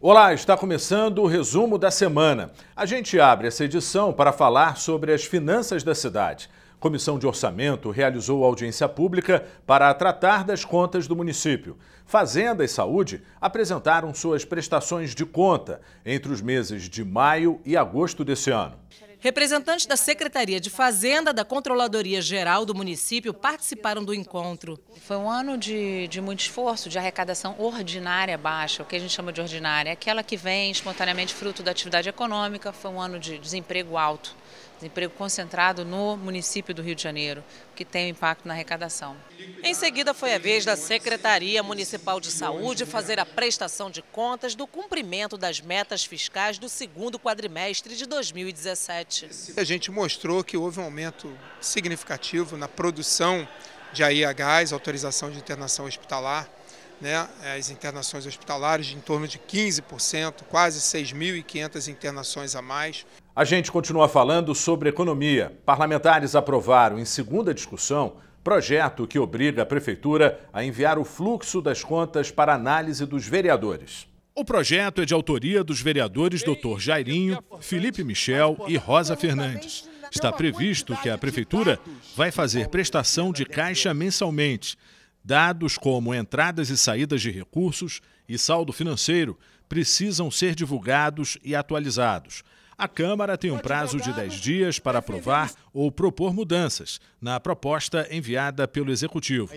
Olá, está começando o resumo da semana. A gente abre essa edição para falar sobre as finanças da cidade. Comissão de Orçamento realizou audiência pública para tratar das contas do município. Fazenda e Saúde apresentaram suas prestações de conta entre os meses de maio e agosto desse ano. Representantes da Secretaria de Fazenda, da Controladoria Geral do município participaram do encontro. Foi um ano de, de muito esforço, de arrecadação ordinária baixa, o que a gente chama de ordinária, aquela que vem espontaneamente fruto da atividade econômica, foi um ano de desemprego alto. Desemprego concentrado no município do Rio de Janeiro, que tem um impacto na arrecadação. Em seguida, foi a vez da Secretaria Municipal de Saúde fazer a prestação de contas do cumprimento das metas fiscais do segundo quadrimestre de 2017. A gente mostrou que houve um aumento significativo na produção de AIHs, autorização de internação hospitalar, né, as internações hospitalares em torno de 15%, quase 6.500 internações a mais. A gente continua falando sobre economia. Parlamentares aprovaram em segunda discussão projeto que obriga a prefeitura a enviar o fluxo das contas para análise dos vereadores. O projeto é de autoria dos vereadores Dr. Jairinho, Felipe Michel e Rosa Fernandes. Está previsto que a prefeitura vai fazer prestação de caixa mensalmente Dados como entradas e saídas de recursos e saldo financeiro precisam ser divulgados e atualizados. A Câmara tem um prazo de 10 dias para aprovar ou propor mudanças na proposta enviada pelo Executivo.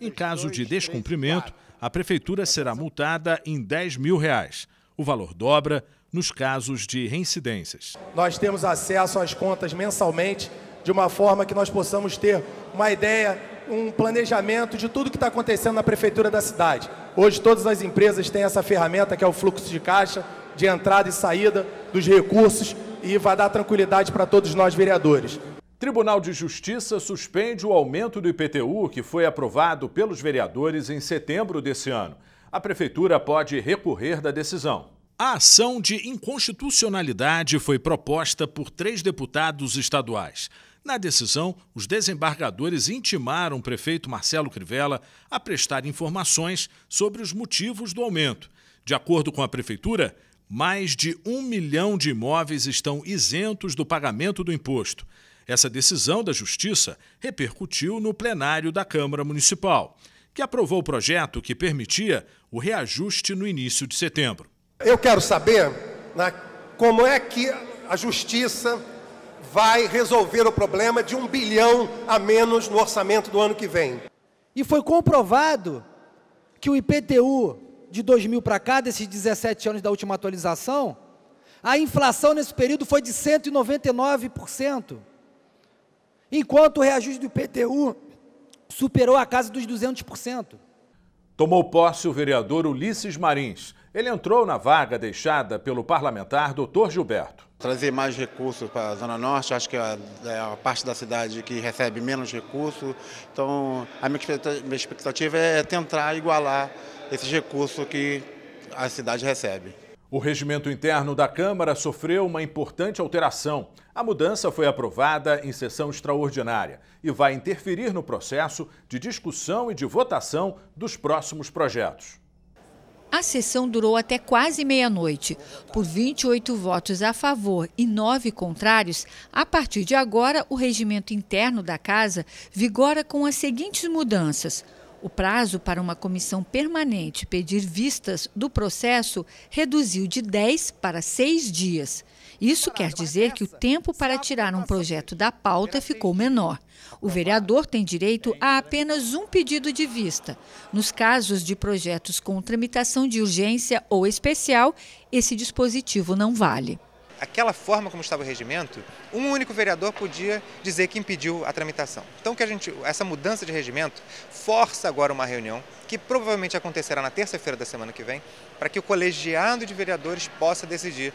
Em caso de descumprimento, a Prefeitura será multada em 10 mil reais. O valor dobra nos casos de reincidências. Nós temos acesso às contas mensalmente de uma forma que nós possamos ter uma ideia um planejamento de tudo que está acontecendo na prefeitura da cidade. Hoje todas as empresas têm essa ferramenta que é o fluxo de caixa, de entrada e saída dos recursos e vai dar tranquilidade para todos nós vereadores. Tribunal de Justiça suspende o aumento do IPTU que foi aprovado pelos vereadores em setembro desse ano. A prefeitura pode recorrer da decisão. A ação de inconstitucionalidade foi proposta por três deputados estaduais. Na decisão, os desembargadores intimaram o prefeito Marcelo Crivella a prestar informações sobre os motivos do aumento. De acordo com a prefeitura, mais de um milhão de imóveis estão isentos do pagamento do imposto. Essa decisão da Justiça repercutiu no plenário da Câmara Municipal, que aprovou o projeto que permitia o reajuste no início de setembro. Eu quero saber né, como é que a Justiça vai resolver o problema de um bilhão a menos no orçamento do ano que vem. E foi comprovado que o IPTU de 2000 para cá, desses 17 anos da última atualização, a inflação nesse período foi de 199%, enquanto o reajuste do IPTU superou a casa dos 200%. Tomou posse o vereador Ulisses Marins, ele entrou na vaga deixada pelo parlamentar Dr. Gilberto. Trazer mais recursos para a Zona Norte, acho que é a é parte da cidade que recebe menos recursos. Então, a minha expectativa é tentar igualar esses recursos que a cidade recebe. O regimento interno da Câmara sofreu uma importante alteração. A mudança foi aprovada em sessão extraordinária e vai interferir no processo de discussão e de votação dos próximos projetos. A sessão durou até quase meia-noite. Por 28 votos a favor e 9 contrários, a partir de agora, o regimento interno da Casa vigora com as seguintes mudanças. O prazo para uma comissão permanente pedir vistas do processo reduziu de 10 para 6 dias. Isso quer dizer que o tempo para tirar um projeto da pauta ficou menor. O vereador tem direito a apenas um pedido de vista. Nos casos de projetos com tramitação de urgência ou especial, esse dispositivo não vale aquela forma como estava o regimento, um único vereador podia dizer que impediu a tramitação. Então que a gente, essa mudança de regimento força agora uma reunião que provavelmente acontecerá na terça-feira da semana que vem, para que o colegiado de vereadores possa decidir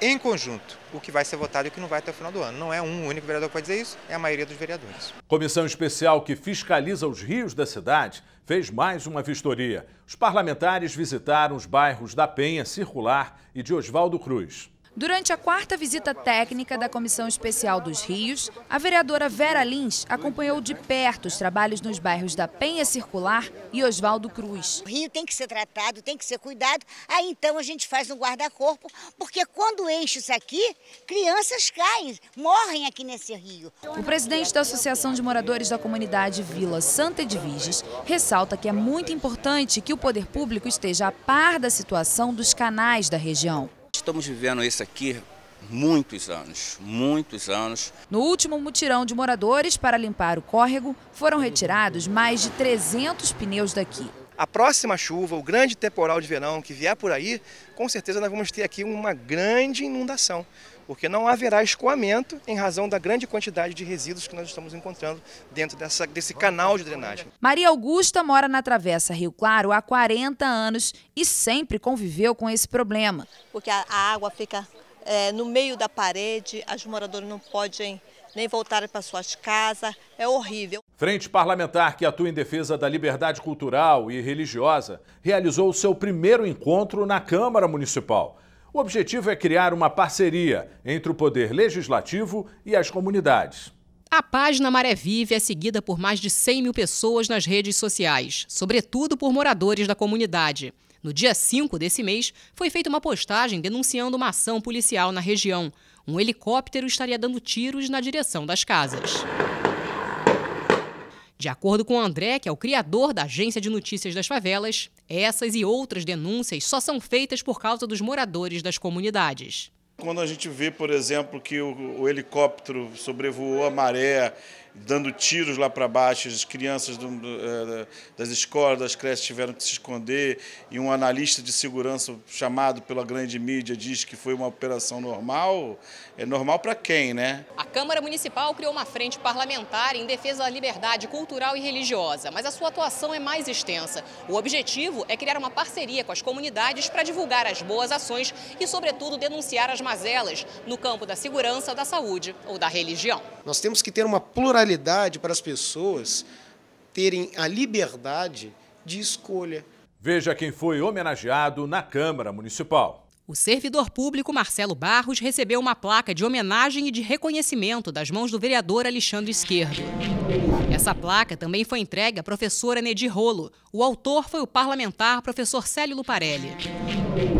em conjunto o que vai ser votado e o que não vai até o final do ano. Não é um único vereador que pode dizer isso, é a maioria dos vereadores. Comissão especial que fiscaliza os rios da cidade fez mais uma vistoria. Os parlamentares visitaram os bairros da Penha Circular e de Oswaldo Cruz. Durante a quarta visita técnica da Comissão Especial dos Rios, a vereadora Vera Lins acompanhou de perto os trabalhos nos bairros da Penha Circular e Oswaldo Cruz. O rio tem que ser tratado, tem que ser cuidado, aí então a gente faz um guarda-corpo, porque quando enche isso aqui, crianças caem, morrem aqui nesse rio. O presidente da Associação de Moradores da Comunidade Vila Santa Edviges ressalta que é muito importante que o poder público esteja a par da situação dos canais da região estamos vivendo isso aqui muitos anos, muitos anos. No último mutirão de moradores para limpar o córrego, foram retirados mais de 300 pneus daqui. A próxima chuva, o grande temporal de verão que vier por aí, com certeza nós vamos ter aqui uma grande inundação porque não haverá escoamento em razão da grande quantidade de resíduos que nós estamos encontrando dentro dessa, desse canal de drenagem. Maria Augusta mora na Travessa Rio Claro há 40 anos e sempre conviveu com esse problema. Porque a água fica é, no meio da parede, as moradoras não podem nem voltarem para suas casas, é horrível. Frente parlamentar que atua em defesa da liberdade cultural e religiosa realizou o seu primeiro encontro na Câmara Municipal. O objetivo é criar uma parceria entre o poder legislativo e as comunidades. A página Maré Vive é seguida por mais de 100 mil pessoas nas redes sociais, sobretudo por moradores da comunidade. No dia 5 desse mês, foi feita uma postagem denunciando uma ação policial na região. Um helicóptero estaria dando tiros na direção das casas. De acordo com André, que é o criador da agência de notícias das favelas, essas e outras denúncias só são feitas por causa dos moradores das comunidades. Quando a gente vê, por exemplo, que o, o helicóptero sobrevoou a maré dando tiros lá para baixo, as crianças do, eh, das escolas, das creches tiveram que se esconder, e um analista de segurança chamado pela grande mídia diz que foi uma operação normal. É normal para quem, né? A Câmara Municipal criou uma frente parlamentar em defesa da liberdade cultural e religiosa, mas a sua atuação é mais extensa. O objetivo é criar uma parceria com as comunidades para divulgar as boas ações e, sobretudo, denunciar as mazelas no campo da segurança, da saúde ou da religião. Nós temos que ter uma pluralidade qualidade para as pessoas terem a liberdade de escolha. Veja quem foi homenageado na Câmara Municipal. O servidor público Marcelo Barros recebeu uma placa de homenagem e de reconhecimento das mãos do vereador Alexandre Esquerdo. Essa placa também foi entregue à professora Nedi Rolo. O autor foi o parlamentar professor Célio Luparelli.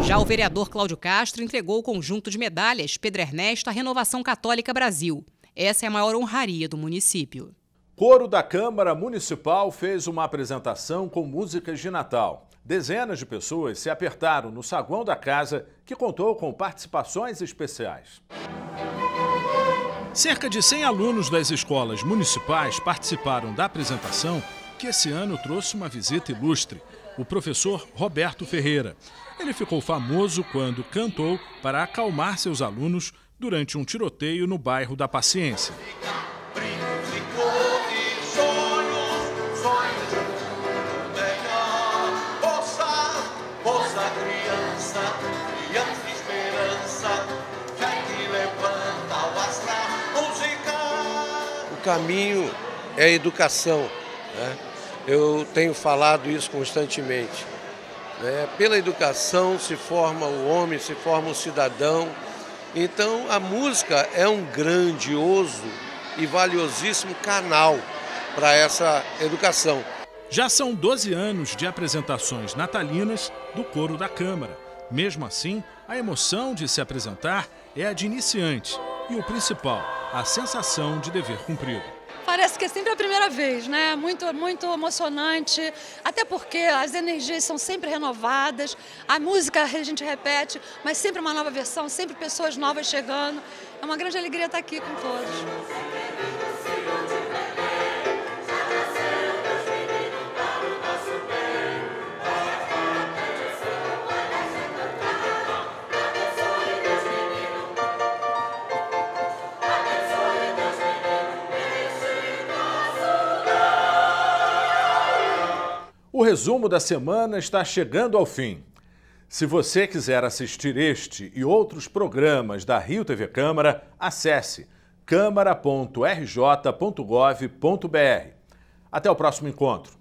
Já o vereador Cláudio Castro entregou o conjunto de medalhas Pedro Ernesto à Renovação Católica Brasil. Essa é a maior honraria do município. Coro da Câmara Municipal fez uma apresentação com músicas de Natal. Dezenas de pessoas se apertaram no saguão da casa, que contou com participações especiais. Cerca de 100 alunos das escolas municipais participaram da apresentação, que esse ano trouxe uma visita ilustre, o professor Roberto Ferreira. Ele ficou famoso quando cantou para acalmar seus alunos durante um tiroteio no bairro da Paciência. O caminho é a educação. Né? Eu tenho falado isso constantemente. Né? Pela educação se forma o homem, se forma o cidadão, então a música é um grandioso e valiosíssimo canal para essa educação. Já são 12 anos de apresentações natalinas do coro da Câmara. Mesmo assim, a emoção de se apresentar é a de iniciante e o principal, a sensação de dever cumprido parece que é sempre a primeira vez, né? Muito, muito emocionante, até porque as energias são sempre renovadas, a música a gente repete, mas sempre uma nova versão, sempre pessoas novas chegando. É uma grande alegria estar aqui com todos. O resumo da semana está chegando ao fim. Se você quiser assistir este e outros programas da Rio TV Câmara, acesse câmara.rj.gov.br. Até o próximo encontro.